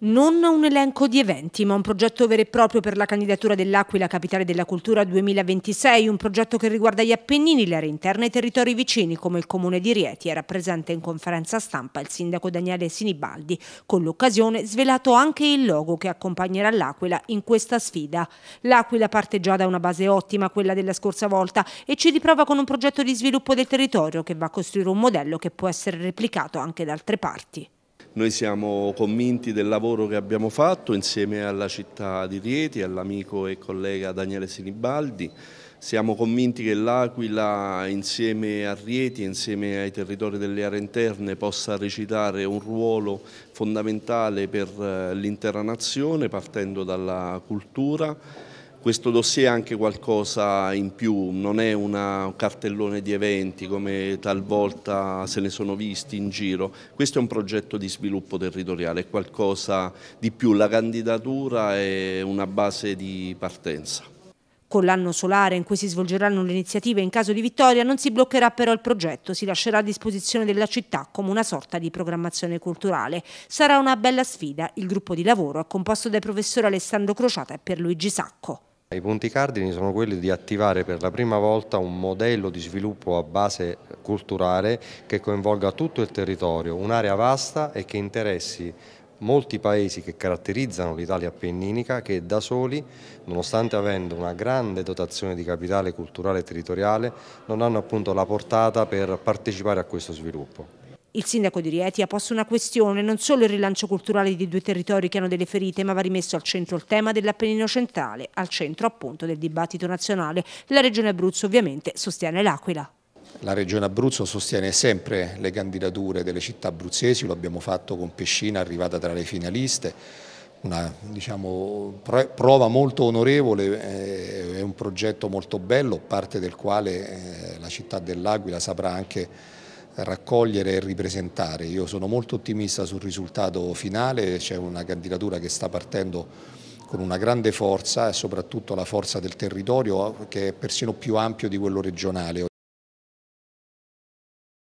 Non un elenco di eventi, ma un progetto vero e proprio per la candidatura dell'Aquila Capitale della Cultura 2026, un progetto che riguarda gli Appennini, l'area interna e i territori vicini, come il comune di Rieti. Era presente in conferenza stampa il sindaco Daniele Sinibaldi, con l'occasione svelato anche il logo che accompagnerà l'Aquila in questa sfida. L'Aquila parte già da una base ottima, quella della scorsa volta, e ci riprova con un progetto di sviluppo del territorio che va a costruire un modello che può essere replicato anche da altre parti. Noi siamo convinti del lavoro che abbiamo fatto insieme alla città di Rieti, all'amico e collega Daniele Sinibaldi. Siamo convinti che l'Aquila insieme a Rieti, insieme ai territori delle aree interne possa recitare un ruolo fondamentale per eh, l'intera nazione partendo dalla cultura questo dossier è anche qualcosa in più, non è un cartellone di eventi come talvolta se ne sono visti in giro, questo è un progetto di sviluppo territoriale, è qualcosa di più, la candidatura è una base di partenza. Con l'anno solare in cui si svolgeranno le iniziative in caso di vittoria non si bloccherà però il progetto, si lascerà a disposizione della città come una sorta di programmazione culturale. Sarà una bella sfida, il gruppo di lavoro è composto dai professori Alessandro Crociata e Pierluigi Sacco. I punti cardini sono quelli di attivare per la prima volta un modello di sviluppo a base culturale che coinvolga tutto il territorio, un'area vasta e che interessi molti paesi che caratterizzano l'Italia appenninica che da soli, nonostante avendo una grande dotazione di capitale culturale e territoriale, non hanno appunto la portata per partecipare a questo sviluppo. Il sindaco di Rieti ha posto una questione, non solo il rilancio culturale di due territori che hanno delle ferite, ma va rimesso al centro il tema dell'Appennino centrale, al centro appunto del dibattito nazionale. La Regione Abruzzo ovviamente sostiene l'Aquila. La Regione Abruzzo sostiene sempre le candidature delle città abruzzesi, lo abbiamo fatto con Pescina arrivata tra le finaliste, una diciamo, prova molto onorevole, eh, è un progetto molto bello, parte del quale eh, la città dell'Aquila saprà anche raccogliere e ripresentare. Io sono molto ottimista sul risultato finale, c'è una candidatura che sta partendo con una grande forza e soprattutto la forza del territorio che è persino più ampio di quello regionale.